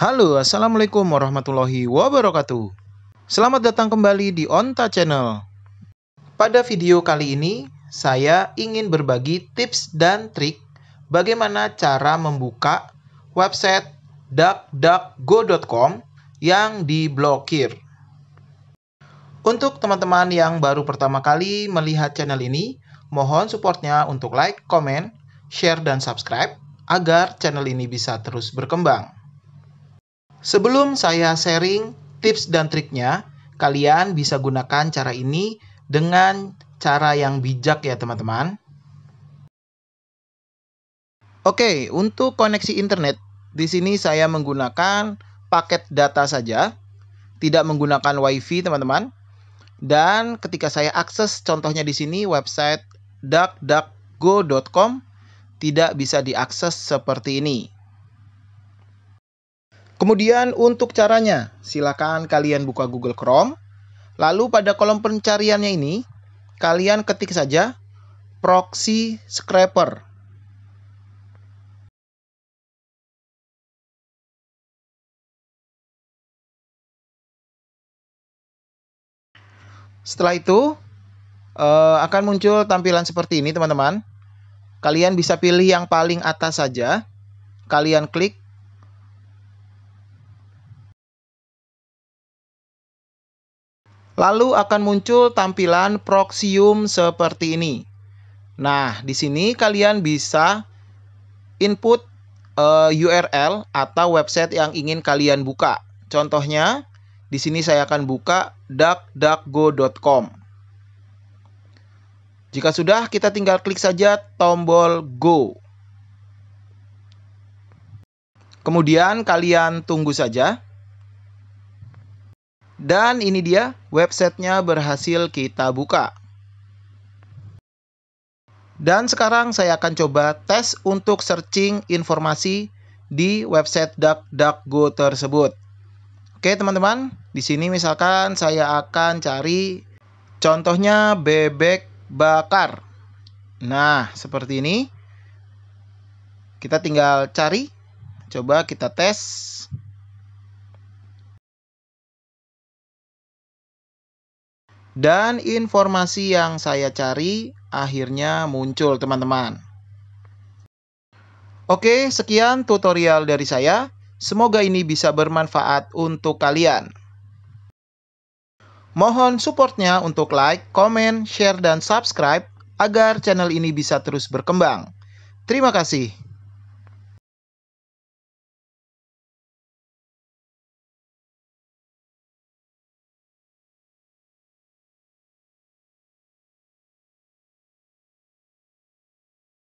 Halo, Assalamualaikum warahmatullahi wabarakatuh. Selamat datang kembali di Onta Channel. Pada video kali ini, saya ingin berbagi tips dan trik bagaimana cara membuka website duckduckgo.com yang diblokir. Untuk teman-teman yang baru pertama kali melihat channel ini, mohon supportnya untuk like, comment, share, dan subscribe agar channel ini bisa terus berkembang. Sebelum saya sharing tips dan triknya, kalian bisa gunakan cara ini dengan cara yang bijak ya teman-teman. Oke, untuk koneksi internet, di sini saya menggunakan paket data saja, tidak menggunakan WiFi teman-teman. Dan ketika saya akses contohnya di sini website duckduckgo.com tidak bisa diakses seperti ini. Kemudian untuk caranya, silakan kalian buka Google Chrome. Lalu pada kolom pencariannya ini, kalian ketik saja proxy scraper. Setelah itu, eh, akan muncul tampilan seperti ini, teman-teman. Kalian bisa pilih yang paling atas saja. Kalian klik Lalu akan muncul tampilan Proxium seperti ini. Nah, di sini kalian bisa input uh, eh, URL atau website yang ingin kalian buka. Contohnya, di sini saya akan buka duckduckgo.com. Jika sudah, kita tinggal klik saja tombol go. Kemudian kalian tunggu saja. Dan ini dia, websitenya berhasil kita buka. Dan sekarang saya akan coba tes untuk searching informasi di website DuckDuckGo tersebut. Oke teman-teman, di sini misalkan saya akan cari contohnya bebek bakar. Nah, seperti ini. Kita tinggal cari. Coba kita tes dan informasi yang saya cari akhirnya muncul teman-teman. Oke, sekian tutorial dari saya. Semoga ini bisa bermanfaat untuk kalian. Mohon supportnya untuk like, komen, share, dan subscribe agar channel ini bisa terus berkembang. Terima kasih.